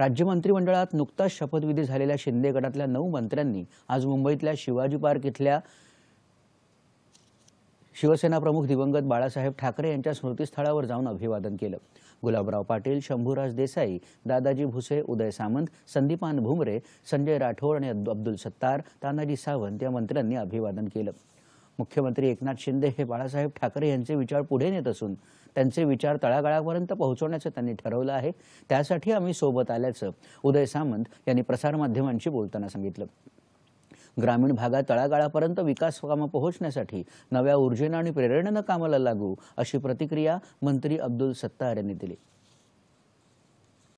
राज्य मंत्रिमंडळात नुकताच शपथविधी झालेल्या शिंदे गटातल्या नऊ मंत्र्यांनी आज मुंबईतल्या शिवाजी पार्क इथल्या शिवसेना प्रमुख दिवंगत बाळासाहेब ठाकरे यांच्या स्मृतीस्थळावर जाऊन अभिवादन केलं गुलाबराव पाटील शंभूराज देसाई दादाजी भुसे उदय सामंत संदीपान भुमरे संजय राठोड आणि अब्दुल सत्तार तानाजी सावंत या मंत्र्यांनी अभिवादन केलं मुख्यमंत्री एकनाथ शिंदे हे बाळासाहेब ठाकरे यांचे विचार पुढे नेत असून त्यांचे विचार तळागाळापर्यंत पोहोचवण्याचं त्यांनी ठरवलं आहे त्यासाठी आम्ही सोबत आल्याचं उदय सामंत यांनी प्रसारमाध्यमांशी बोलताना सांगितलं ग्रामीण भागात तळागाळापर्यंत विकास कामं पोहोचण्यासाठी नव्या ऊर्जेनं आणि प्रेरणेनं कामाला लागू अशी प्रतिक्रिया मंत्री अब्दुल सत्तार यांनी दिली